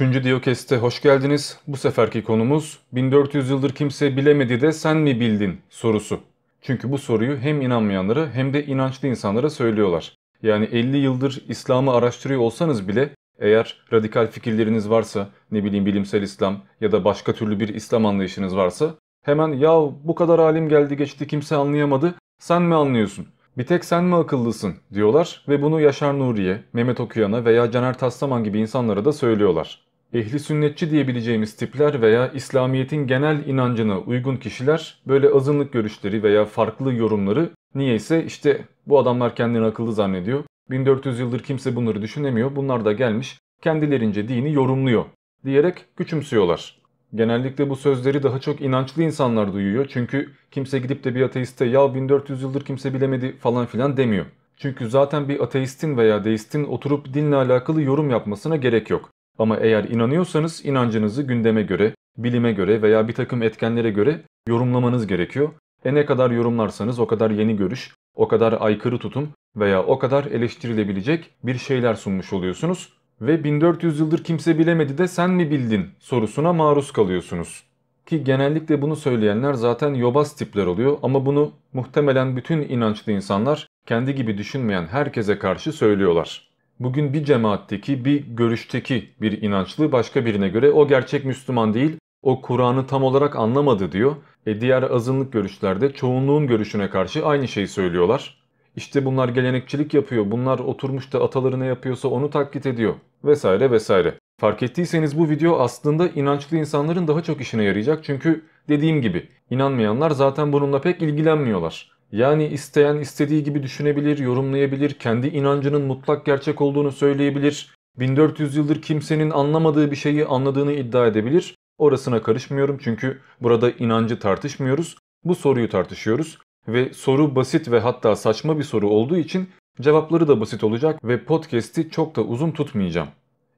3. Diyokest'e hoş geldiniz. Bu seferki konumuz 1400 yıldır kimse bilemedi de sen mi bildin sorusu. Çünkü bu soruyu hem inanmayanlara hem de inançlı insanlara söylüyorlar. Yani 50 yıldır İslam'ı araştırıyor olsanız bile eğer radikal fikirleriniz varsa, ne bileyim bilimsel İslam ya da başka türlü bir İslam anlayışınız varsa hemen ya bu kadar alim geldi geçti kimse anlayamadı sen mi anlıyorsun? Bir tek sen mi akıllısın diyorlar ve bunu Yaşar Nuri'ye, Mehmet Okuyan'a veya Caner Taslaman gibi insanlara da söylüyorlar ehli sünnetçi diyebileceğimiz tipler veya İslamiyet'in genel inancına uygun kişiler böyle azınlık görüşleri veya farklı yorumları niyeyse işte bu adamlar kendini akıllı zannediyor. 1400 yıldır kimse bunları düşünemiyor. Bunlar da gelmiş kendilerince dini yorumluyor diyerek küçümsüyorlar. Genellikle bu sözleri daha çok inançlı insanlar duyuyor. Çünkü kimse gidip de bir ateiste ya 1400 yıldır kimse bilemedi falan filan demiyor. Çünkü zaten bir ateistin veya deistin oturup dinle alakalı yorum yapmasına gerek yok. Ama eğer inanıyorsanız inancınızı gündeme göre, bilime göre veya bir takım etkenlere göre yorumlamanız gerekiyor. E ne kadar yorumlarsanız o kadar yeni görüş, o kadar aykırı tutum veya o kadar eleştirilebilecek bir şeyler sunmuş oluyorsunuz. Ve 1400 yıldır kimse bilemedi de sen mi bildin sorusuna maruz kalıyorsunuz. Ki genellikle bunu söyleyenler zaten yobaz tipler oluyor ama bunu muhtemelen bütün inançlı insanlar kendi gibi düşünmeyen herkese karşı söylüyorlar bugün bir cemaatteki, bir görüşteki bir inançlı başka birine göre o gerçek Müslüman değil, o Kur'an'ı tam olarak anlamadı diyor. E diğer azınlık görüşlerde çoğunluğun görüşüne karşı aynı şeyi söylüyorlar. İşte bunlar gelenekçilik yapıyor, bunlar oturmuş da atalarını yapıyorsa onu taklit ediyor vesaire vesaire. Fark ettiyseniz bu video aslında inançlı insanların daha çok işine yarayacak çünkü dediğim gibi inanmayanlar zaten bununla pek ilgilenmiyorlar. Yani isteyen istediği gibi düşünebilir, yorumlayabilir, kendi inancının mutlak gerçek olduğunu söyleyebilir, 1400 yıldır kimsenin anlamadığı bir şeyi anladığını iddia edebilir. Orasına karışmıyorum çünkü burada inancı tartışmıyoruz, bu soruyu tartışıyoruz ve soru basit ve hatta saçma bir soru olduğu için cevapları da basit olacak ve podcast'i çok da uzun tutmayacağım.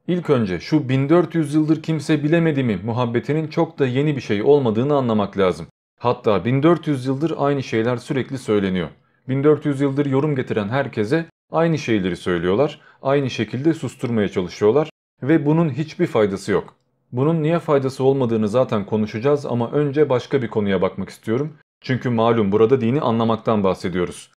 İlk önce şu 1400 yıldır kimse bilemedi mi muhabbetinin çok da yeni bir şey olmadığını anlamak lazım. Hatta 1400 yıldır aynı şeyler sürekli söyleniyor. 1400 yıldır yorum getiren herkese aynı şeyleri söylüyorlar, aynı şekilde susturmaya çalışıyorlar ve bunun hiçbir faydası yok. Bunun niye faydası olmadığını zaten konuşacağız ama önce başka bir konuya bakmak istiyorum. Çünkü malum burada dini anlamaktan bahsediyoruz.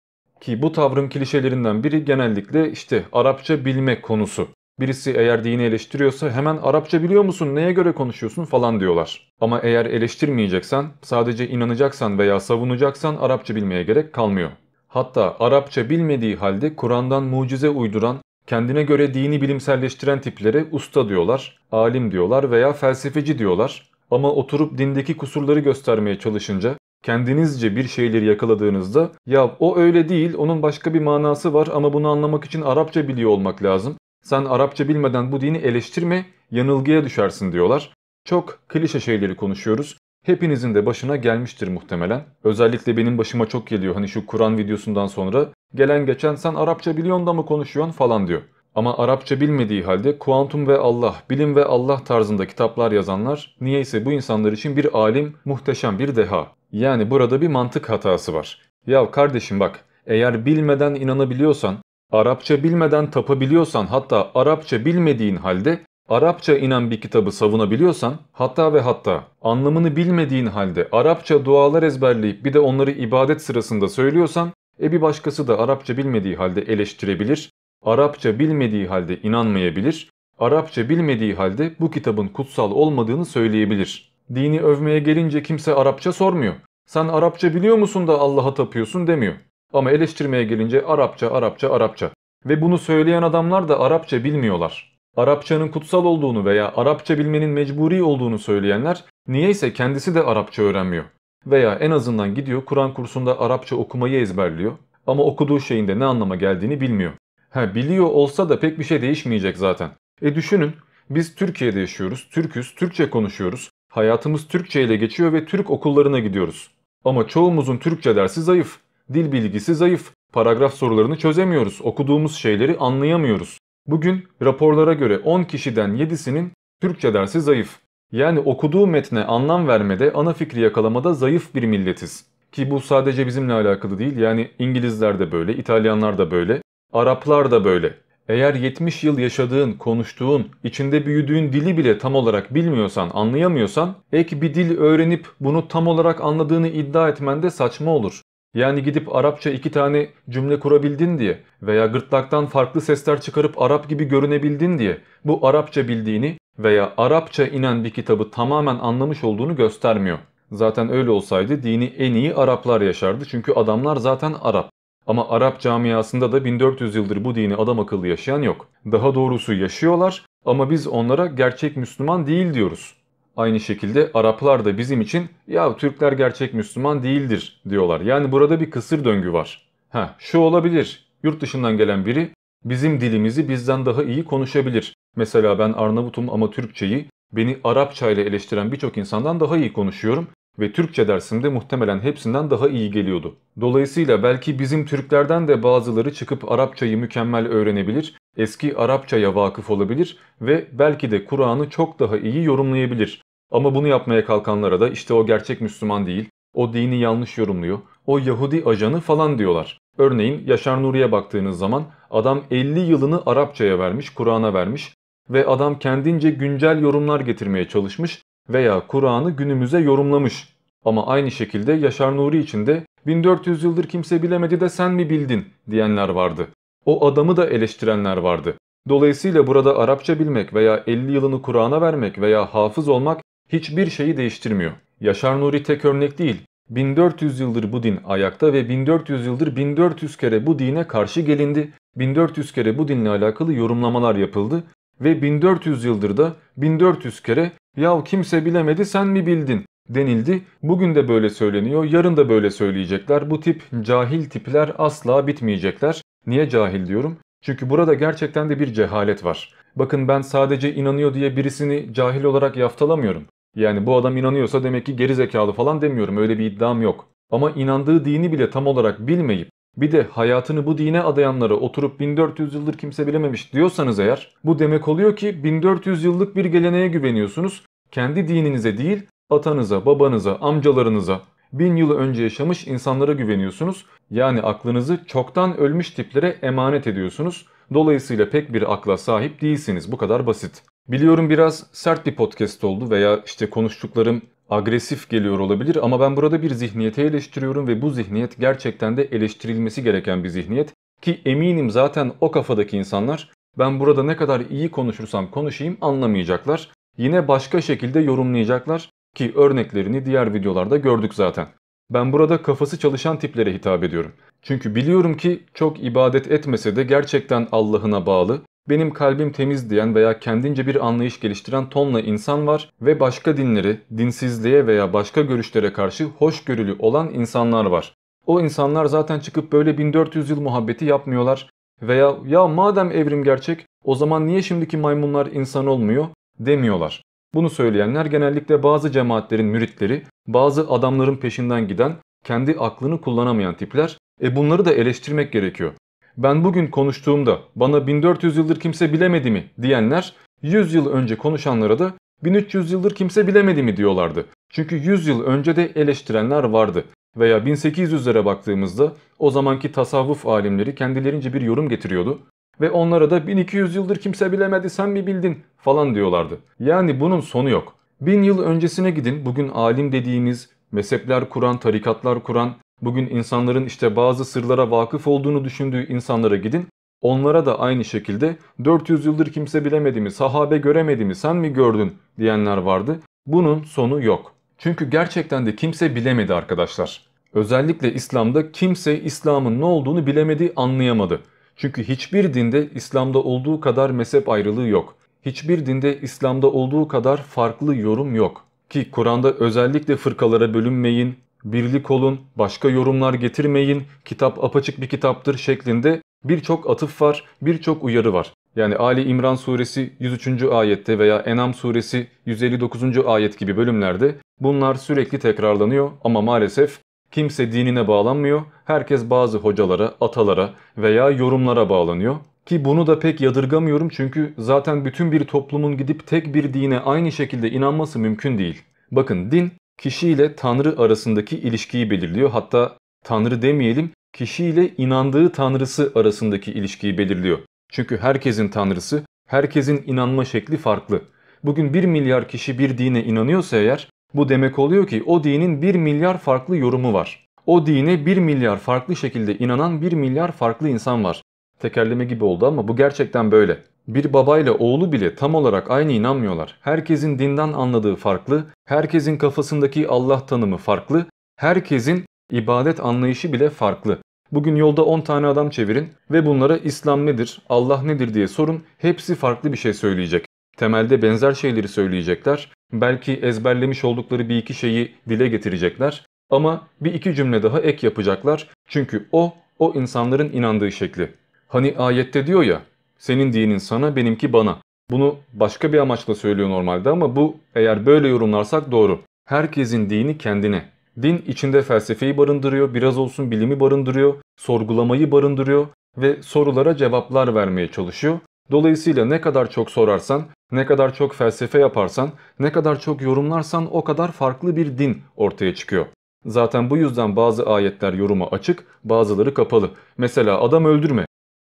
Ki bu tavrın klişelerinden biri genellikle işte Arapça bilmek konusu. Birisi eğer dini eleştiriyorsa hemen Arapça biliyor musun neye göre konuşuyorsun falan diyorlar. Ama eğer eleştirmeyeceksen sadece inanacaksan veya savunacaksan Arapça bilmeye gerek kalmıyor. Hatta Arapça bilmediği halde Kur'an'dan mucize uyduran, kendine göre dini bilimselleştiren tiplere usta diyorlar, alim diyorlar veya felsefeci diyorlar. Ama oturup dindeki kusurları göstermeye çalışınca kendinizce bir şeyleri yakaladığınızda ya o öyle değil onun başka bir manası var ama bunu anlamak için Arapça biliyor olmak lazım sen Arapça bilmeden bu dini eleştirme, yanılgıya düşersin diyorlar. Çok klişe şeyleri konuşuyoruz. Hepinizin de başına gelmiştir muhtemelen. Özellikle benim başıma çok geliyor hani şu Kur'an videosundan sonra gelen geçen sen Arapça biliyorsun da mı konuşuyorsun falan diyor. Ama Arapça bilmediği halde kuantum ve Allah, bilim ve Allah tarzında kitaplar yazanlar niyeyse bu insanlar için bir alim, muhteşem bir deha. Yani burada bir mantık hatası var. Ya kardeşim bak eğer bilmeden inanabiliyorsan Arapça bilmeden tapabiliyorsan hatta Arapça bilmediğin halde Arapça inen bir kitabı savunabiliyorsan hatta ve hatta anlamını bilmediğin halde Arapça dualar ezberleyip bir de onları ibadet sırasında söylüyorsan e bir başkası da Arapça bilmediği halde eleştirebilir, Arapça bilmediği halde inanmayabilir, Arapça bilmediği halde bu kitabın kutsal olmadığını söyleyebilir. Dini övmeye gelince kimse Arapça sormuyor. Sen Arapça biliyor musun da Allah'a tapıyorsun demiyor. Ama eleştirmeye gelince Arapça, Arapça, Arapça. Ve bunu söyleyen adamlar da Arapça bilmiyorlar. Arapçanın kutsal olduğunu veya Arapça bilmenin mecburi olduğunu söyleyenler niyeyse kendisi de Arapça öğrenmiyor. Veya en azından gidiyor Kur'an kursunda Arapça okumayı ezberliyor ama okuduğu şeyinde ne anlama geldiğini bilmiyor. Ha biliyor olsa da pek bir şey değişmeyecek zaten. E düşünün biz Türkiye'de yaşıyoruz, Türküz, Türkçe konuşuyoruz, hayatımız Türkçe ile geçiyor ve Türk okullarına gidiyoruz. Ama çoğumuzun Türkçe dersi zayıf. Dil bilgisi zayıf. Paragraf sorularını çözemiyoruz. Okuduğumuz şeyleri anlayamıyoruz. Bugün raporlara göre 10 kişiden 7'sinin Türkçe dersi zayıf. Yani okuduğu metne anlam vermede, ana fikri yakalamada zayıf bir milletiz. Ki bu sadece bizimle alakalı değil. Yani İngilizler de böyle, İtalyanlar da böyle, Araplar da böyle. Eğer 70 yıl yaşadığın, konuştuğun, içinde büyüdüğün dili bile tam olarak bilmiyorsan, anlayamıyorsan, ek bir dil öğrenip bunu tam olarak anladığını iddia etmen de saçma olur. Yani gidip Arapça iki tane cümle kurabildin diye veya gırtlaktan farklı sesler çıkarıp Arap gibi görünebildin diye bu Arapça bildiğini veya Arapça inen bir kitabı tamamen anlamış olduğunu göstermiyor. Zaten öyle olsaydı dini en iyi Araplar yaşardı çünkü adamlar zaten Arap. Ama Arap camiasında da 1400 yıldır bu dini adam akıllı yaşayan yok. Daha doğrusu yaşıyorlar ama biz onlara gerçek Müslüman değil diyoruz. Aynı şekilde Araplar da bizim için ya Türkler gerçek Müslüman değildir diyorlar. Yani burada bir kısır döngü var. Ha şu olabilir. Yurt dışından gelen biri bizim dilimizi bizden daha iyi konuşabilir. Mesela ben Arnavutum ama Türkçeyi beni Arapça ile eleştiren birçok insandan daha iyi konuşuyorum ve Türkçe dersimde muhtemelen hepsinden daha iyi geliyordu. Dolayısıyla belki bizim Türklerden de bazıları çıkıp Arapçayı mükemmel öğrenebilir, eski Arapçaya vakıf olabilir ve belki de Kur'an'ı çok daha iyi yorumlayabilir. Ama bunu yapmaya kalkanlara da işte o gerçek Müslüman değil, o dini yanlış yorumluyor, o Yahudi ajanı falan diyorlar. Örneğin Yaşar Nuri'ye baktığınız zaman adam 50 yılını Arapçaya vermiş, Kur'an'a vermiş ve adam kendince güncel yorumlar getirmeye çalışmış veya Kur'an'ı günümüze yorumlamış. Ama aynı şekilde Yaşar Nuri için de 1400 yıldır kimse bilemedi de sen mi bildin diyenler vardı. O adamı da eleştirenler vardı. Dolayısıyla burada Arapça bilmek veya 50 yılını Kur'an'a vermek veya hafız olmak hiçbir şeyi değiştirmiyor. Yaşar Nuri tek örnek değil. 1400 yıldır bu din ayakta ve 1400 yıldır 1400 kere bu dine karşı gelindi. 1400 kere bu dinle alakalı yorumlamalar yapıldı ve 1400 yıldır da 1400 kere yahu kimse bilemedi sen mi bildin denildi. Bugün de böyle söyleniyor, yarın da böyle söyleyecekler. Bu tip cahil tipler asla bitmeyecekler. Niye cahil diyorum? Çünkü burada gerçekten de bir cehalet var. Bakın ben sadece inanıyor diye birisini cahil olarak yaftalamıyorum. Yani bu adam inanıyorsa demek ki geri zekalı falan demiyorum öyle bir iddiam yok. Ama inandığı dini bile tam olarak bilmeyip bir de hayatını bu dine adayanlara oturup 1400 yıldır kimse bilememiş diyorsanız eğer bu demek oluyor ki 1400 yıllık bir geleneğe güveniyorsunuz. Kendi dininize değil atanıza, babanıza, amcalarınıza, bin yıl önce yaşamış insanlara güveniyorsunuz. Yani aklınızı çoktan ölmüş tiplere emanet ediyorsunuz. Dolayısıyla pek bir akla sahip değilsiniz bu kadar basit. Biliyorum biraz sert bir podcast oldu veya işte konuştuklarım agresif geliyor olabilir ama ben burada bir zihniyeti eleştiriyorum ve bu zihniyet gerçekten de eleştirilmesi gereken bir zihniyet. Ki eminim zaten o kafadaki insanlar ben burada ne kadar iyi konuşursam konuşayım anlamayacaklar. Yine başka şekilde yorumlayacaklar ki örneklerini diğer videolarda gördük zaten. Ben burada kafası çalışan tiplere hitap ediyorum. Çünkü biliyorum ki çok ibadet etmese de gerçekten Allah'ına bağlı, benim kalbim temiz diyen veya kendince bir anlayış geliştiren tonla insan var ve başka dinleri, dinsizliğe veya başka görüşlere karşı hoşgörülü olan insanlar var. O insanlar zaten çıkıp böyle 1400 yıl muhabbeti yapmıyorlar veya ya madem evrim gerçek o zaman niye şimdiki maymunlar insan olmuyor demiyorlar. Bunu söyleyenler genellikle bazı cemaatlerin müritleri, bazı adamların peşinden giden, kendi aklını kullanamayan tipler. E bunları da eleştirmek gerekiyor ben bugün konuştuğumda bana 1400 yıldır kimse bilemedi mi diyenler 100 yıl önce konuşanlara da 1300 yıldır kimse bilemedi mi diyorlardı. Çünkü 100 yıl önce de eleştirenler vardı. Veya 1800'lere baktığımızda o zamanki tasavvuf alimleri kendilerince bir yorum getiriyordu. Ve onlara da 1200 yıldır kimse bilemedi sen mi bildin falan diyorlardı. Yani bunun sonu yok. 1000 yıl öncesine gidin bugün alim dediğimiz, mezhepler kuran, tarikatlar kuran, Bugün insanların işte bazı sırlara vakıf olduğunu düşündüğü insanlara gidin. Onlara da aynı şekilde 400 yıldır kimse bilemedi mi, sahabe göremedi mi, sen mi gördün diyenler vardı. Bunun sonu yok. Çünkü gerçekten de kimse bilemedi arkadaşlar. Özellikle İslam'da kimse İslam'ın ne olduğunu bilemedi, anlayamadı. Çünkü hiçbir dinde İslam'da olduğu kadar mezhep ayrılığı yok. Hiçbir dinde İslam'da olduğu kadar farklı yorum yok. Ki Kur'an'da özellikle fırkalara bölünmeyin, birlik olun, başka yorumlar getirmeyin, kitap apaçık bir kitaptır şeklinde birçok atıf var, birçok uyarı var. Yani Ali İmran suresi 103. ayette veya Enam suresi 159. ayet gibi bölümlerde bunlar sürekli tekrarlanıyor ama maalesef kimse dinine bağlanmıyor. Herkes bazı hocalara, atalara veya yorumlara bağlanıyor. Ki bunu da pek yadırgamıyorum çünkü zaten bütün bir toplumun gidip tek bir dine aynı şekilde inanması mümkün değil. Bakın din Kişi ile Tanrı arasındaki ilişkiyi belirliyor. Hatta Tanrı demeyelim, kişi ile inandığı Tanrısı arasındaki ilişkiyi belirliyor. Çünkü herkesin Tanrısı, herkesin inanma şekli farklı. Bugün 1 milyar kişi bir dine inanıyorsa eğer, bu demek oluyor ki o dinin 1 milyar farklı yorumu var. O dine 1 milyar farklı şekilde inanan 1 milyar farklı insan var. Tekerleme gibi oldu ama bu gerçekten böyle. Bir babayla oğlu bile tam olarak aynı inanmıyorlar. Herkesin dinden anladığı farklı, herkesin kafasındaki Allah tanımı farklı, herkesin ibadet anlayışı bile farklı. Bugün yolda 10 tane adam çevirin ve bunlara İslam nedir, Allah nedir diye sorun. Hepsi farklı bir şey söyleyecek. Temelde benzer şeyleri söyleyecekler. Belki ezberlemiş oldukları bir iki şeyi dile getirecekler. Ama bir iki cümle daha ek yapacaklar. Çünkü o, o insanların inandığı şekli. Hani ayette diyor ya, senin dinin sana, benimki bana. Bunu başka bir amaçla söylüyor normalde ama bu eğer böyle yorumlarsak doğru. Herkesin dini kendine. Din içinde felsefeyi barındırıyor, biraz olsun bilimi barındırıyor, sorgulamayı barındırıyor ve sorulara cevaplar vermeye çalışıyor. Dolayısıyla ne kadar çok sorarsan, ne kadar çok felsefe yaparsan, ne kadar çok yorumlarsan o kadar farklı bir din ortaya çıkıyor. Zaten bu yüzden bazı ayetler yoruma açık, bazıları kapalı. Mesela adam öldürme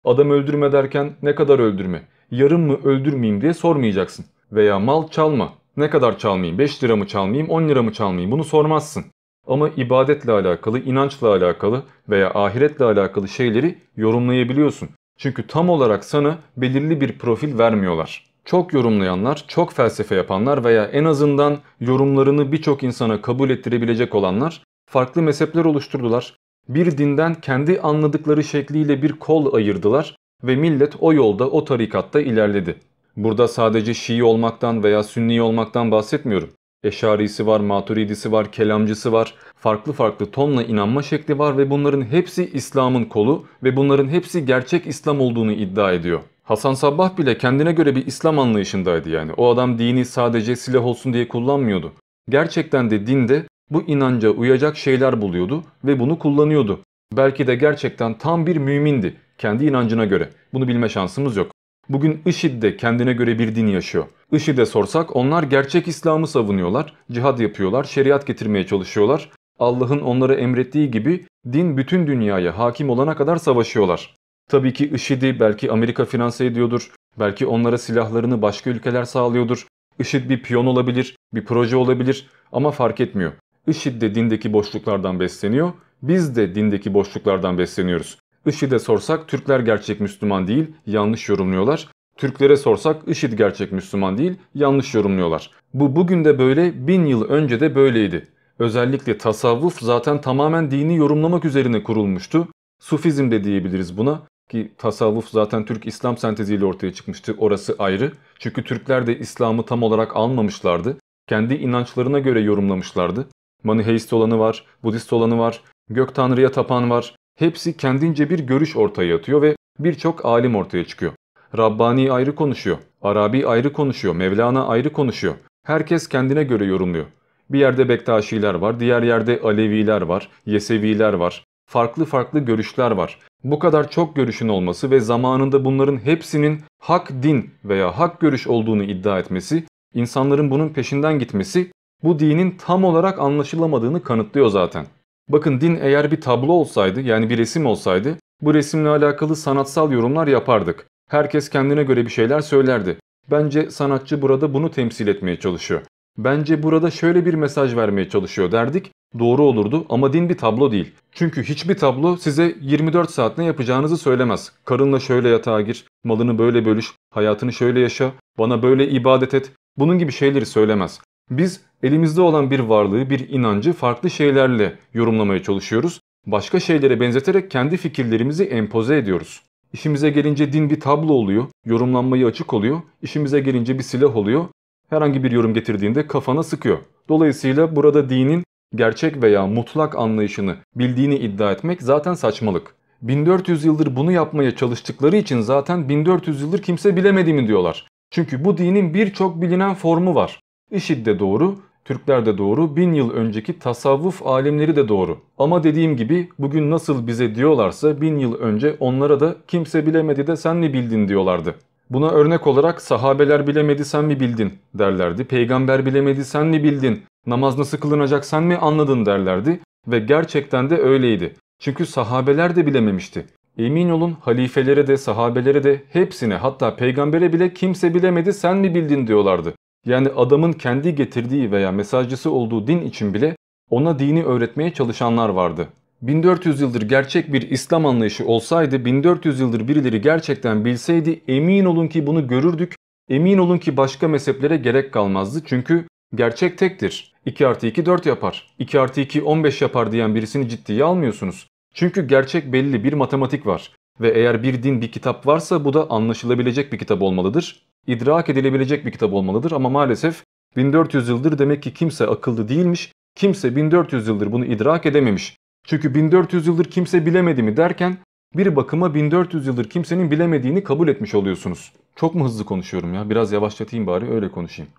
Adam öldürme derken ne kadar öldürme, yarım mı öldürmeyeyim diye sormayacaksın. Veya mal çalma, ne kadar çalmayayım, 5 lira mı çalmayayım, 10 lira mı çalmayayım bunu sormazsın. Ama ibadetle alakalı, inançla alakalı veya ahiretle alakalı şeyleri yorumlayabiliyorsun. Çünkü tam olarak sana belirli bir profil vermiyorlar. Çok yorumlayanlar, çok felsefe yapanlar veya en azından yorumlarını birçok insana kabul ettirebilecek olanlar farklı mezhepler oluşturdular bir dinden kendi anladıkları şekliyle bir kol ayırdılar ve millet o yolda o tarikatta ilerledi. Burada sadece Şii olmaktan veya Sünni olmaktan bahsetmiyorum. Eşarisi var, maturidisi var, kelamcısı var, farklı farklı tonla inanma şekli var ve bunların hepsi İslam'ın kolu ve bunların hepsi gerçek İslam olduğunu iddia ediyor. Hasan Sabbah bile kendine göre bir İslam anlayışındaydı yani. O adam dini sadece silah olsun diye kullanmıyordu. Gerçekten de dinde bu inanca uyacak şeyler buluyordu ve bunu kullanıyordu. Belki de gerçekten tam bir mümindi kendi inancına göre. Bunu bilme şansımız yok. Bugün IŞİD de kendine göre bir din yaşıyor. IŞİD'e sorsak onlar gerçek İslam'ı savunuyorlar, cihad yapıyorlar, şeriat getirmeye çalışıyorlar. Allah'ın onlara emrettiği gibi din bütün dünyaya hakim olana kadar savaşıyorlar. Tabii ki IŞİD'i belki Amerika finanse ediyordur, belki onlara silahlarını başka ülkeler sağlıyordur. IŞİD bir piyon olabilir, bir proje olabilir ama fark etmiyor. IŞİD de dindeki boşluklardan besleniyor, biz de dindeki boşluklardan besleniyoruz. IŞİD'e sorsak Türkler gerçek Müslüman değil, yanlış yorumluyorlar. Türklere sorsak IŞİD gerçek Müslüman değil, yanlış yorumluyorlar. Bu bugün de böyle, bin yıl önce de böyleydi. Özellikle tasavvuf zaten tamamen dini yorumlamak üzerine kurulmuştu. Sufizm de diyebiliriz buna ki tasavvuf zaten Türk-İslam senteziyle ortaya çıkmıştı orası ayrı. Çünkü Türkler de İslam'ı tam olarak almamışlardı. Kendi inançlarına göre yorumlamışlardı. Maniheist olanı var, Budist olanı var, gök tanrıya tapan var. Hepsi kendince bir görüş ortaya atıyor ve birçok alim ortaya çıkıyor. Rabbani ayrı konuşuyor, Arabi ayrı konuşuyor, Mevlana ayrı konuşuyor. Herkes kendine göre yorumluyor. Bir yerde Bektaşiler var, diğer yerde Aleviler var, Yeseviler var. Farklı farklı görüşler var. Bu kadar çok görüşün olması ve zamanında bunların hepsinin hak din veya hak görüş olduğunu iddia etmesi, insanların bunun peşinden gitmesi bu dinin tam olarak anlaşılamadığını kanıtlıyor zaten. Bakın din eğer bir tablo olsaydı yani bir resim olsaydı bu resimle alakalı sanatsal yorumlar yapardık. Herkes kendine göre bir şeyler söylerdi. Bence sanatçı burada bunu temsil etmeye çalışıyor. Bence burada şöyle bir mesaj vermeye çalışıyor derdik. Doğru olurdu ama din bir tablo değil. Çünkü hiçbir tablo size 24 saat ne yapacağınızı söylemez. Karınla şöyle yatağa gir, malını böyle bölüş, hayatını şöyle yaşa, bana böyle ibadet et. Bunun gibi şeyleri söylemez. Biz elimizde olan bir varlığı, bir inancı farklı şeylerle yorumlamaya çalışıyoruz. Başka şeylere benzeterek kendi fikirlerimizi empoze ediyoruz. İşimize gelince din bir tablo oluyor, yorumlanmayı açık oluyor. İşimize gelince bir silah oluyor. Herhangi bir yorum getirdiğinde kafana sıkıyor. Dolayısıyla burada dinin gerçek veya mutlak anlayışını bildiğini iddia etmek zaten saçmalık. 1400 yıldır bunu yapmaya çalıştıkları için zaten 1400 yıldır kimse bilemedi mi diyorlar. Çünkü bu dinin birçok bilinen formu var. IŞİD de doğru, Türkler de doğru, bin yıl önceki tasavvuf alemleri de doğru. Ama dediğim gibi bugün nasıl bize diyorlarsa bin yıl önce onlara da kimse bilemedi de sen mi bildin diyorlardı. Buna örnek olarak sahabeler bilemedi sen mi bildin derlerdi, peygamber bilemedi sen mi bildin, namaz nasıl kılınacak sen mi anladın derlerdi ve gerçekten de öyleydi. Çünkü sahabeler de bilememişti. Emin olun halifelere de sahabelere de hepsine hatta peygambere bile kimse bilemedi sen mi bildin diyorlardı yani adamın kendi getirdiği veya mesajcısı olduğu din için bile ona dini öğretmeye çalışanlar vardı. 1400 yıldır gerçek bir İslam anlayışı olsaydı 1400 yıldır birileri gerçekten bilseydi emin olun ki bunu görürdük. Emin olun ki başka mezheplere gerek kalmazdı çünkü gerçek tektir. 2 artı 2 4 yapar. 2 artı 2 15 yapar diyen birisini ciddiye almıyorsunuz. Çünkü gerçek belli bir matematik var. Ve eğer bir din bir kitap varsa bu da anlaşılabilecek bir kitap olmalıdır idrak edilebilecek bir kitap olmalıdır ama maalesef 1400 yıldır demek ki kimse akıllı değilmiş, kimse 1400 yıldır bunu idrak edememiş. Çünkü 1400 yıldır kimse bilemedi mi derken bir bakıma 1400 yıldır kimsenin bilemediğini kabul etmiş oluyorsunuz. Çok mu hızlı konuşuyorum ya? Biraz yavaşlatayım bari öyle konuşayım.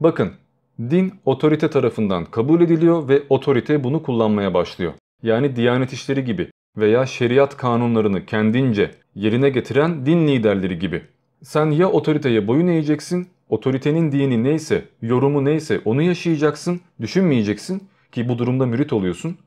Bakın, din otorite tarafından kabul ediliyor ve otorite bunu kullanmaya başlıyor. Yani Diyanet İşleri gibi veya şeriat kanunlarını kendince yerine getiren din liderleri gibi. Sen ya otoriteye boyun eğeceksin, otoritenin dini neyse, yorumu neyse onu yaşayacaksın, düşünmeyeceksin ki bu durumda mürit oluyorsun.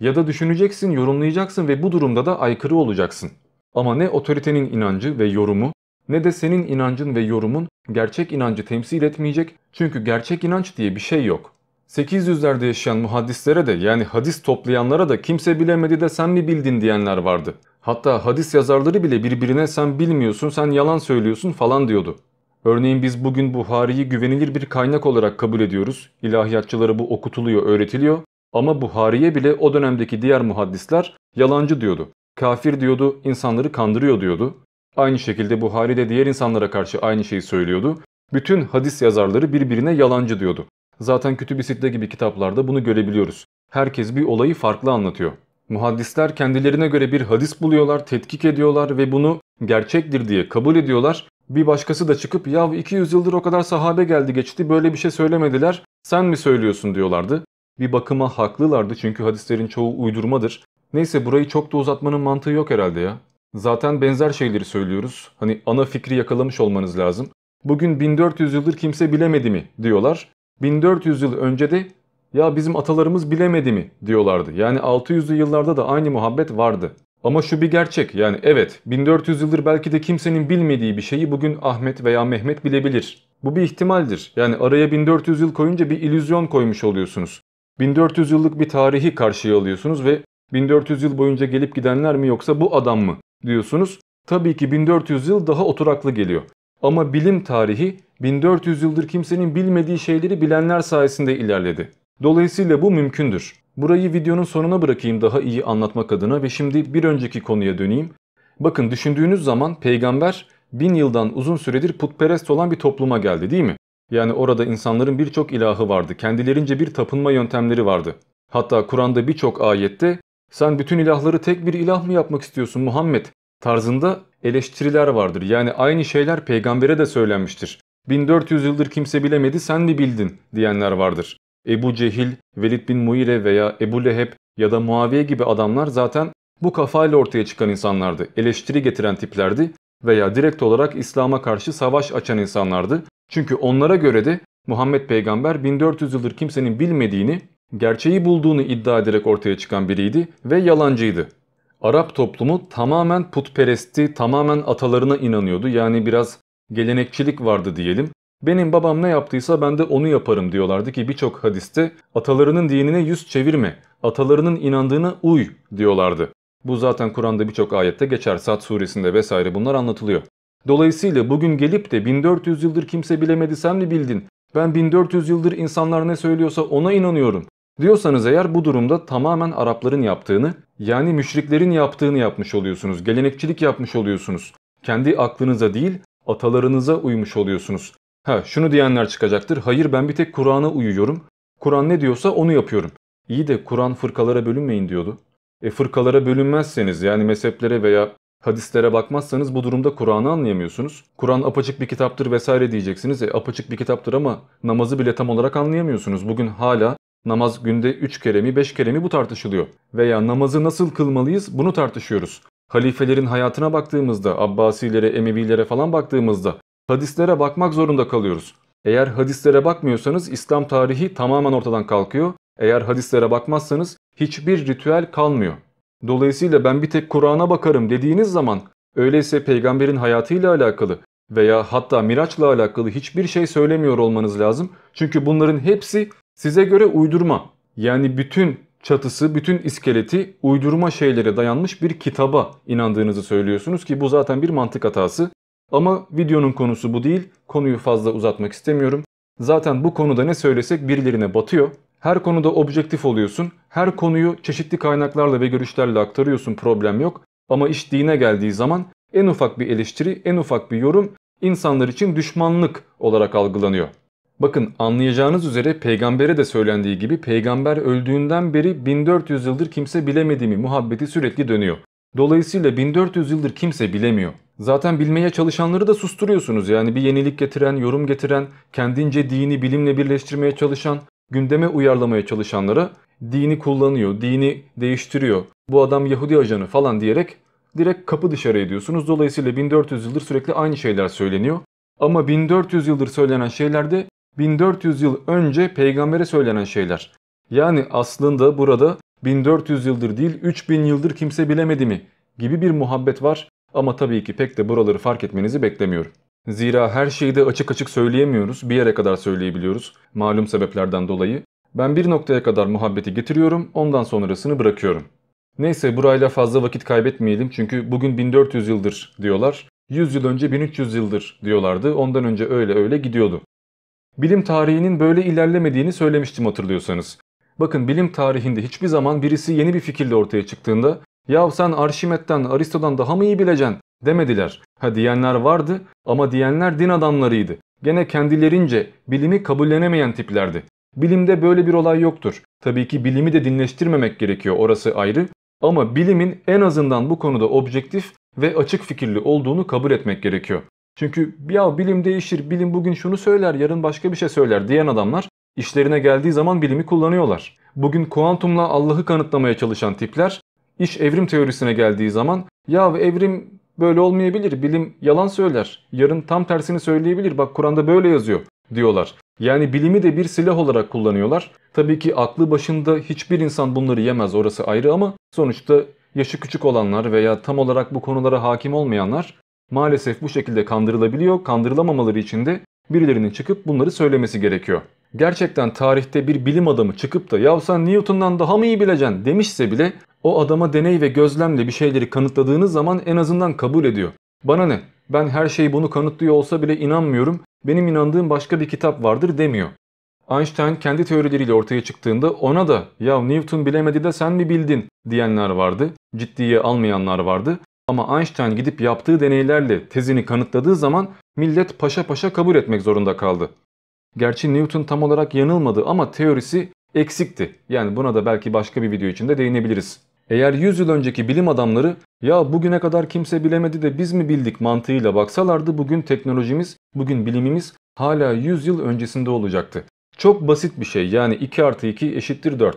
Ya da düşüneceksin, yorumlayacaksın ve bu durumda da aykırı olacaksın. Ama ne otoritenin inancı ve yorumu ne de senin inancın ve yorumun gerçek inancı temsil etmeyecek çünkü gerçek inanç diye bir şey yok. 800'lerde yaşayan muhaddislere de yani hadis toplayanlara da kimse bilemedi de sen mi bildin diyenler vardı. Hatta hadis yazarları bile birbirine sen bilmiyorsun, sen yalan söylüyorsun falan diyordu. Örneğin biz bugün Buhari'yi güvenilir bir kaynak olarak kabul ediyoruz. İlahiyatçılara bu okutuluyor, öğretiliyor. Ama Buhari'ye bile o dönemdeki diğer muhaddisler yalancı diyordu. Kafir diyordu, insanları kandırıyor diyordu. Aynı şekilde Buhari de diğer insanlara karşı aynı şeyi söylüyordu. Bütün hadis yazarları birbirine yalancı diyordu. Zaten Kütüb-i gibi kitaplarda bunu görebiliyoruz. Herkes bir olayı farklı anlatıyor. Muhaddisler kendilerine göre bir hadis buluyorlar, tetkik ediyorlar ve bunu gerçektir diye kabul ediyorlar. Bir başkası da çıkıp ya 200 yıldır o kadar sahabe geldi geçti böyle bir şey söylemediler sen mi söylüyorsun diyorlardı. Bir bakıma haklılardı çünkü hadislerin çoğu uydurmadır. Neyse burayı çok da uzatmanın mantığı yok herhalde ya. Zaten benzer şeyleri söylüyoruz. Hani ana fikri yakalamış olmanız lazım. Bugün 1400 yıldır kimse bilemedi mi diyorlar. 1400 yıl önce de ya bizim atalarımız bilemedi mi diyorlardı. Yani 600'lü yıllarda da aynı muhabbet vardı. Ama şu bir gerçek yani evet 1400 yıldır belki de kimsenin bilmediği bir şeyi bugün Ahmet veya Mehmet bilebilir. Bu bir ihtimaldir. Yani araya 1400 yıl koyunca bir illüzyon koymuş oluyorsunuz. 1400 yıllık bir tarihi karşıya alıyorsunuz ve 1400 yıl boyunca gelip gidenler mi yoksa bu adam mı diyorsunuz. Tabii ki 1400 yıl daha oturaklı geliyor. Ama bilim tarihi 1400 yıldır kimsenin bilmediği şeyleri bilenler sayesinde ilerledi. Dolayısıyla bu mümkündür. Burayı videonun sonuna bırakayım daha iyi anlatmak adına ve şimdi bir önceki konuya döneyim. Bakın düşündüğünüz zaman peygamber bin yıldan uzun süredir putperest olan bir topluma geldi değil mi? Yani orada insanların birçok ilahı vardı, kendilerince bir tapınma yöntemleri vardı. Hatta Kur'an'da birçok ayette sen bütün ilahları tek bir ilah mı yapmak istiyorsun Muhammed tarzında eleştiriler vardır. Yani aynı şeyler peygambere de söylenmiştir. 1400 yıldır kimse bilemedi sen mi bildin diyenler vardır. Ebu Cehil, Velid bin Muire veya Ebu Leheb ya da Muaviye gibi adamlar zaten bu kafayla ortaya çıkan insanlardı. Eleştiri getiren tiplerdi veya direkt olarak İslam'a karşı savaş açan insanlardı. Çünkü onlara göre de Muhammed peygamber 1400 yıldır kimsenin bilmediğini, gerçeği bulduğunu iddia ederek ortaya çıkan biriydi ve yalancıydı. Arap toplumu tamamen putperestti, tamamen atalarına inanıyordu. Yani biraz gelenekçilik vardı diyelim. Benim babam ne yaptıysa ben de onu yaparım diyorlardı ki birçok hadiste atalarının dinine yüz çevirme, atalarının inandığına uy diyorlardı. Bu zaten Kur'an'da birçok ayette geçer, Sad suresinde vesaire bunlar anlatılıyor. Dolayısıyla bugün gelip de 1400 yıldır kimse bilemedi sen mi bildin? Ben 1400 yıldır insanlar ne söylüyorsa ona inanıyorum. Diyorsanız eğer bu durumda tamamen Arapların yaptığını yani müşriklerin yaptığını yapmış oluyorsunuz. Gelenekçilik yapmış oluyorsunuz. Kendi aklınıza değil atalarınıza uymuş oluyorsunuz. Ha şunu diyenler çıkacaktır. Hayır ben bir tek Kur'an'a uyuyorum. Kur'an ne diyorsa onu yapıyorum. İyi de Kur'an fırkalara bölünmeyin diyordu. E fırkalara bölünmezseniz yani mezheplere veya hadislere bakmazsanız bu durumda Kur'an'ı anlayamıyorsunuz. Kur'an apaçık bir kitaptır vesaire diyeceksiniz. E apaçık bir kitaptır ama namazı bile tam olarak anlayamıyorsunuz. Bugün hala namaz günde 3 kere mi 5 kere mi bu tartışılıyor. Veya namazı nasıl kılmalıyız bunu tartışıyoruz. Halifelerin hayatına baktığımızda, Abbasilere, Emevilere falan baktığımızda hadislere bakmak zorunda kalıyoruz. Eğer hadislere bakmıyorsanız İslam tarihi tamamen ortadan kalkıyor. Eğer hadislere bakmazsanız hiçbir ritüel kalmıyor. Dolayısıyla ben bir tek Kur'an'a bakarım dediğiniz zaman öyleyse peygamberin hayatıyla alakalı veya hatta Miraç'la alakalı hiçbir şey söylemiyor olmanız lazım. Çünkü bunların hepsi size göre uydurma. Yani bütün çatısı, bütün iskeleti uydurma şeylere dayanmış bir kitaba inandığınızı söylüyorsunuz ki bu zaten bir mantık hatası. Ama videonun konusu bu değil. Konuyu fazla uzatmak istemiyorum. Zaten bu konuda ne söylesek birilerine batıyor. Her konuda objektif oluyorsun. Her konuyu çeşitli kaynaklarla ve görüşlerle aktarıyorsun problem yok. Ama iş dine geldiği zaman en ufak bir eleştiri, en ufak bir yorum insanlar için düşmanlık olarak algılanıyor. Bakın anlayacağınız üzere peygambere de söylendiği gibi peygamber öldüğünden beri 1400 yıldır kimse bilemediğimi muhabbeti sürekli dönüyor. Dolayısıyla 1400 yıldır kimse bilemiyor. Zaten bilmeye çalışanları da susturuyorsunuz. Yani bir yenilik getiren, yorum getiren, kendince dini bilimle birleştirmeye çalışan, gündeme uyarlamaya çalışanlara dini kullanıyor, dini değiştiriyor. Bu adam Yahudi ajanı falan diyerek direkt kapı dışarı ediyorsunuz. Dolayısıyla 1400 yıldır sürekli aynı şeyler söyleniyor. Ama 1400 yıldır söylenen şeyler de 1400 yıl önce peygambere söylenen şeyler. Yani aslında burada 1400 yıldır değil 3000 yıldır kimse bilemedi mi gibi bir muhabbet var ama tabii ki pek de buraları fark etmenizi beklemiyorum. Zira her şeyi de açık açık söyleyemiyoruz, bir yere kadar söyleyebiliyoruz malum sebeplerden dolayı. Ben bir noktaya kadar muhabbeti getiriyorum, ondan sonrasını bırakıyorum. Neyse burayla fazla vakit kaybetmeyelim çünkü bugün 1400 yıldır diyorlar. 100 yıl önce 1300 yıldır diyorlardı, ondan önce öyle öyle gidiyordu. Bilim tarihinin böyle ilerlemediğini söylemiştim hatırlıyorsanız. Bakın bilim tarihinde hiçbir zaman birisi yeni bir fikirle ortaya çıktığında ya sen Arşimet'ten, Aristo'dan daha mı iyi bileceksin demediler. Ha diyenler vardı ama diyenler din adamlarıydı. Gene kendilerince bilimi kabullenemeyen tiplerdi. Bilimde böyle bir olay yoktur. Tabii ki bilimi de dinleştirmemek gerekiyor orası ayrı. Ama bilimin en azından bu konuda objektif ve açık fikirli olduğunu kabul etmek gerekiyor. Çünkü ya bilim değişir, bilim bugün şunu söyler, yarın başka bir şey söyler diyen adamlar İşlerine geldiği zaman bilimi kullanıyorlar. Bugün kuantumla Allah'ı kanıtlamaya çalışan tipler iş evrim teorisine geldiği zaman ya evrim böyle olmayabilir bilim yalan söyler yarın tam tersini söyleyebilir bak Kur'an'da böyle yazıyor diyorlar. Yani bilimi de bir silah olarak kullanıyorlar. Tabii ki aklı başında hiçbir insan bunları yemez orası ayrı ama sonuçta yaşı küçük olanlar veya tam olarak bu konulara hakim olmayanlar maalesef bu şekilde kandırılabiliyor. Kandırılamamaları için de birilerinin çıkıp bunları söylemesi gerekiyor. Gerçekten tarihte bir bilim adamı çıkıp da ya sen Newton'dan daha mı iyi bileceksin demişse bile o adama deney ve gözlemle bir şeyleri kanıtladığınız zaman en azından kabul ediyor. Bana ne ben her şeyi bunu kanıtlıyor olsa bile inanmıyorum benim inandığım başka bir kitap vardır demiyor. Einstein kendi teorileriyle ortaya çıktığında ona da ya Newton bilemedi de sen mi bildin diyenler vardı. Ciddiye almayanlar vardı. Ama Einstein gidip yaptığı deneylerle tezini kanıtladığı zaman millet paşa paşa kabul etmek zorunda kaldı. Gerçi Newton tam olarak yanılmadı ama teorisi eksikti. Yani buna da belki başka bir video içinde değinebiliriz. Eğer 100 yıl önceki bilim adamları ya bugüne kadar kimse bilemedi de biz mi bildik mantığıyla baksalardı bugün teknolojimiz, bugün bilimimiz hala 100 yıl öncesinde olacaktı. Çok basit bir şey yani 2 artı 2 eşittir 4.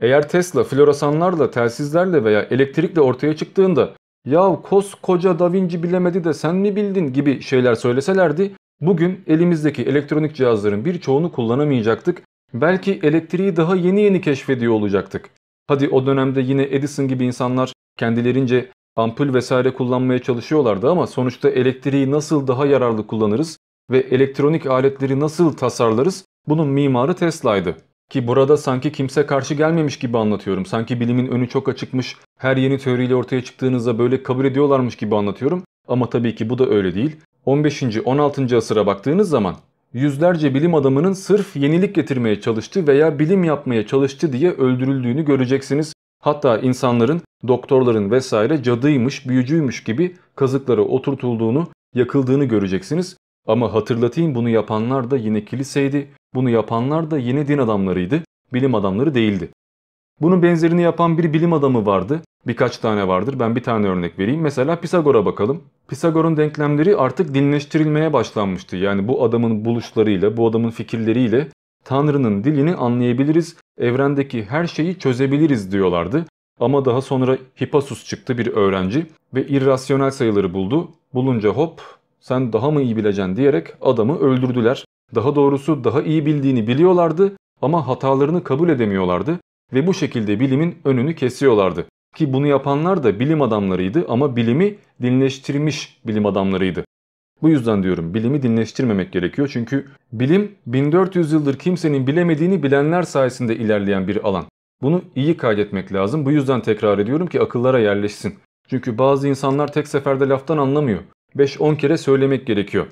Eğer Tesla floresanlarla, telsizlerle veya elektrikle ortaya çıktığında ya koskoca Da Vinci bilemedi de sen mi bildin gibi şeyler söyleselerdi bugün elimizdeki elektronik cihazların birçoğunu kullanamayacaktık. Belki elektriği daha yeni yeni keşfediyor olacaktık. Hadi o dönemde yine Edison gibi insanlar kendilerince ampul vesaire kullanmaya çalışıyorlardı ama sonuçta elektriği nasıl daha yararlı kullanırız ve elektronik aletleri nasıl tasarlarız bunun mimarı Tesla'ydı. Ki burada sanki kimse karşı gelmemiş gibi anlatıyorum. Sanki bilimin önü çok açıkmış, her yeni teoriyle ortaya çıktığınızda böyle kabul ediyorlarmış gibi anlatıyorum. Ama tabii ki bu da öyle değil. 15. 16. asıra baktığınız zaman yüzlerce bilim adamının sırf yenilik getirmeye çalıştı veya bilim yapmaya çalıştı diye öldürüldüğünü göreceksiniz. Hatta insanların, doktorların vesaire cadıymış, büyücüymüş gibi kazıklara oturtulduğunu, yakıldığını göreceksiniz. Ama hatırlatayım bunu yapanlar da yine kiliseydi, bunu yapanlar da yine din adamlarıydı, bilim adamları değildi. Bunun benzerini yapan bir bilim adamı vardı. Birkaç tane vardır. Ben bir tane örnek vereyim. Mesela Pisagor'a bakalım. Pisagor'un denklemleri artık dinleştirilmeye başlanmıştı. Yani bu adamın buluşlarıyla, bu adamın fikirleriyle Tanrı'nın dilini anlayabiliriz, evrendeki her şeyi çözebiliriz diyorlardı. Ama daha sonra Hippasus çıktı bir öğrenci ve irrasyonel sayıları buldu. Bulunca hop sen daha mı iyi bileceksin diyerek adamı öldürdüler. Daha doğrusu daha iyi bildiğini biliyorlardı ama hatalarını kabul edemiyorlardı ve bu şekilde bilimin önünü kesiyorlardı. Ki bunu yapanlar da bilim adamlarıydı ama bilimi dinleştirmiş bilim adamlarıydı. Bu yüzden diyorum bilimi dinleştirmemek gerekiyor çünkü bilim 1400 yıldır kimsenin bilemediğini bilenler sayesinde ilerleyen bir alan. Bunu iyi kaydetmek lazım. Bu yüzden tekrar ediyorum ki akıllara yerleşsin. Çünkü bazı insanlar tek seferde laftan anlamıyor. 5-10 kere söylemek gerekiyor.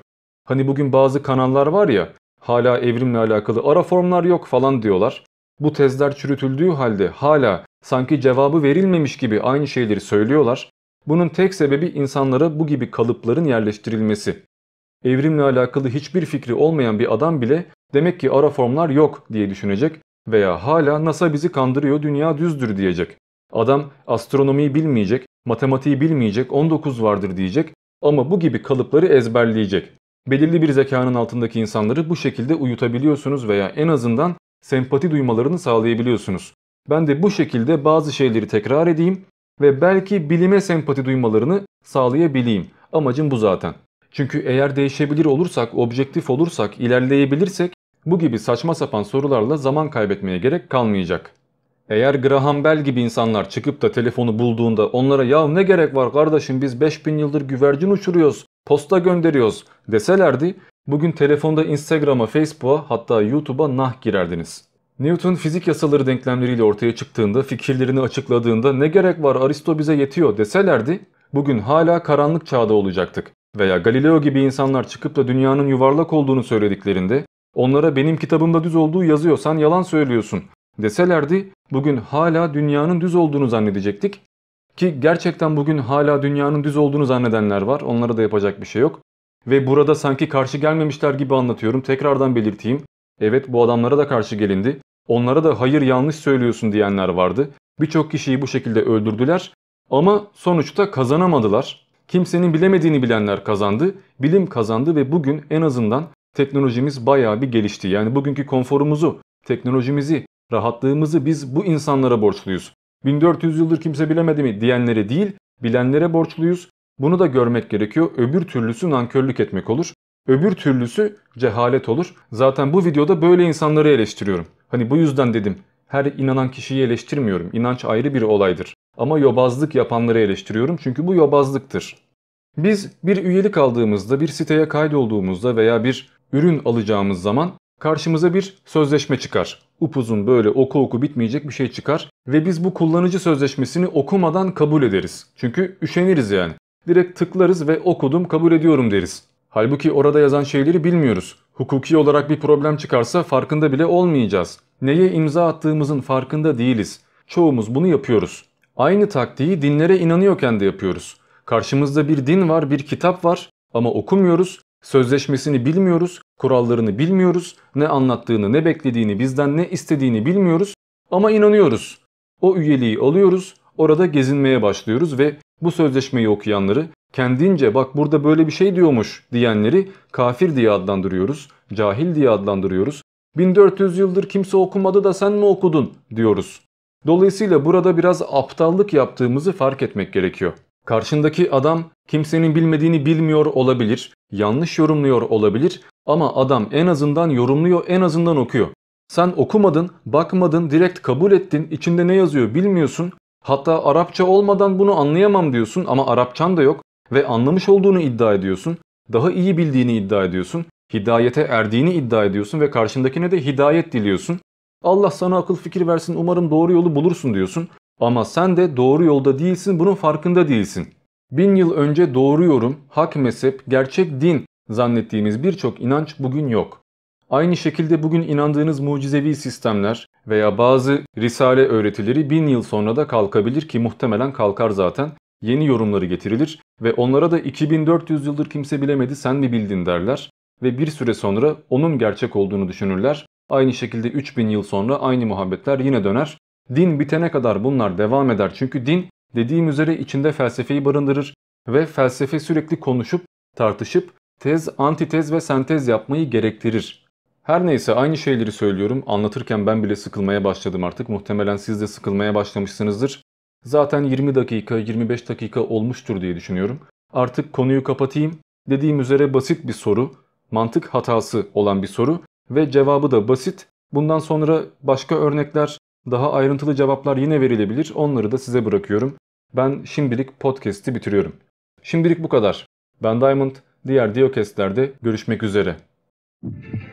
Hani bugün bazı kanallar var ya hala evrimle alakalı ara formlar yok falan diyorlar. Bu tezler çürütüldüğü halde hala sanki cevabı verilmemiş gibi aynı şeyleri söylüyorlar. Bunun tek sebebi insanlara bu gibi kalıpların yerleştirilmesi. Evrimle alakalı hiçbir fikri olmayan bir adam bile demek ki ara formlar yok diye düşünecek veya hala NASA bizi kandırıyor dünya düzdür diyecek. Adam astronomiyi bilmeyecek, matematiği bilmeyecek, 19 vardır diyecek ama bu gibi kalıpları ezberleyecek. Belirli bir zekanın altındaki insanları bu şekilde uyutabiliyorsunuz veya en azından sempati duymalarını sağlayabiliyorsunuz. Ben de bu şekilde bazı şeyleri tekrar edeyim ve belki bilime sempati duymalarını sağlayabileyim. Amacım bu zaten. Çünkü eğer değişebilir olursak, objektif olursak, ilerleyebilirsek bu gibi saçma sapan sorularla zaman kaybetmeye gerek kalmayacak. Eğer Graham Bell gibi insanlar çıkıp da telefonu bulduğunda onlara ya ne gerek var kardeşim biz 5000 yıldır güvercin uçuruyoruz, posta gönderiyoruz deselerdi bugün telefonda Instagram'a, Facebook'a hatta YouTube'a nah girerdiniz. Newton fizik yasaları denklemleriyle ortaya çıktığında fikirlerini açıkladığında ne gerek var Aristo bize yetiyor deselerdi bugün hala karanlık çağda olacaktık. Veya Galileo gibi insanlar çıkıp da dünyanın yuvarlak olduğunu söylediklerinde onlara benim kitabımda düz olduğu yazıyorsan yalan söylüyorsun deselerdi Bugün hala dünyanın düz olduğunu zannedecektik. Ki gerçekten bugün hala dünyanın düz olduğunu zannedenler var. Onlara da yapacak bir şey yok. Ve burada sanki karşı gelmemişler gibi anlatıyorum. Tekrardan belirteyim. Evet bu adamlara da karşı gelindi. Onlara da hayır yanlış söylüyorsun diyenler vardı. Birçok kişiyi bu şekilde öldürdüler. Ama sonuçta kazanamadılar. Kimsenin bilemediğini bilenler kazandı. Bilim kazandı ve bugün en azından teknolojimiz bayağı bir gelişti. Yani bugünkü konforumuzu, teknolojimizi, Rahatlığımızı biz bu insanlara borçluyuz. 1400 yıldır kimse bilemedi mi diyenlere değil, bilenlere borçluyuz. Bunu da görmek gerekiyor. Öbür türlüsü nankörlük etmek olur. Öbür türlüsü cehalet olur. Zaten bu videoda böyle insanları eleştiriyorum. Hani bu yüzden dedim. Her inanan kişiyi eleştirmiyorum. İnanç ayrı bir olaydır. Ama yobazlık yapanları eleştiriyorum çünkü bu yobazlıktır. Biz bir üyelik aldığımızda, bir siteye kaydolduğumuzda veya bir ürün alacağımız zaman karşımıza bir sözleşme çıkar upuzun böyle oku oku bitmeyecek bir şey çıkar ve biz bu kullanıcı sözleşmesini okumadan kabul ederiz. Çünkü üşeniriz yani. Direkt tıklarız ve okudum kabul ediyorum deriz. Halbuki orada yazan şeyleri bilmiyoruz. Hukuki olarak bir problem çıkarsa farkında bile olmayacağız. Neye imza attığımızın farkında değiliz. Çoğumuz bunu yapıyoruz. Aynı taktiği dinlere inanıyorken de yapıyoruz. Karşımızda bir din var, bir kitap var ama okumuyoruz Sözleşmesini bilmiyoruz, kurallarını bilmiyoruz, ne anlattığını, ne beklediğini, bizden ne istediğini bilmiyoruz ama inanıyoruz. O üyeliği alıyoruz, orada gezinmeye başlıyoruz ve bu sözleşmeyi okuyanları kendince bak burada böyle bir şey diyormuş diyenleri kafir diye adlandırıyoruz, cahil diye adlandırıyoruz. 1400 yıldır kimse okumadı da sen mi okudun diyoruz. Dolayısıyla burada biraz aptallık yaptığımızı fark etmek gerekiyor. Karşındaki adam kimsenin bilmediğini bilmiyor olabilir, yanlış yorumluyor olabilir ama adam en azından yorumluyor, en azından okuyor. Sen okumadın, bakmadın, direkt kabul ettin, içinde ne yazıyor bilmiyorsun. Hatta Arapça olmadan bunu anlayamam diyorsun ama Arapçan da yok ve anlamış olduğunu iddia ediyorsun. Daha iyi bildiğini iddia ediyorsun. Hidayete erdiğini iddia ediyorsun ve karşındakine de hidayet diliyorsun. Allah sana akıl fikir versin umarım doğru yolu bulursun diyorsun. Ama sen de doğru yolda değilsin bunun farkında değilsin. Bin yıl önce doğru yorum, hak mezhep, gerçek din zannettiğimiz birçok inanç bugün yok. Aynı şekilde bugün inandığınız mucizevi sistemler veya bazı risale öğretileri bin yıl sonra da kalkabilir ki muhtemelen kalkar zaten. Yeni yorumları getirilir ve onlara da 2400 yıldır kimse bilemedi sen mi bildin derler ve bir süre sonra onun gerçek olduğunu düşünürler. Aynı şekilde 3000 yıl sonra aynı muhabbetler yine döner Din bitene kadar bunlar devam eder çünkü din dediğim üzere içinde felsefeyi barındırır ve felsefe sürekli konuşup, tartışıp, tez, antitez ve sentez yapmayı gerektirir. Her neyse aynı şeyleri söylüyorum. Anlatırken ben bile sıkılmaya başladım artık. Muhtemelen siz de sıkılmaya başlamışsınızdır. Zaten 20 dakika, 25 dakika olmuştur diye düşünüyorum. Artık konuyu kapatayım. Dediğim üzere basit bir soru, mantık hatası olan bir soru ve cevabı da basit. Bundan sonra başka örnekler, daha ayrıntılı cevaplar yine verilebilir. Onları da size bırakıyorum. Ben şimdilik podcast'i bitiriyorum. Şimdilik bu kadar. Ben Diamond, diğer Diocast'lerde görüşmek üzere. Thank you.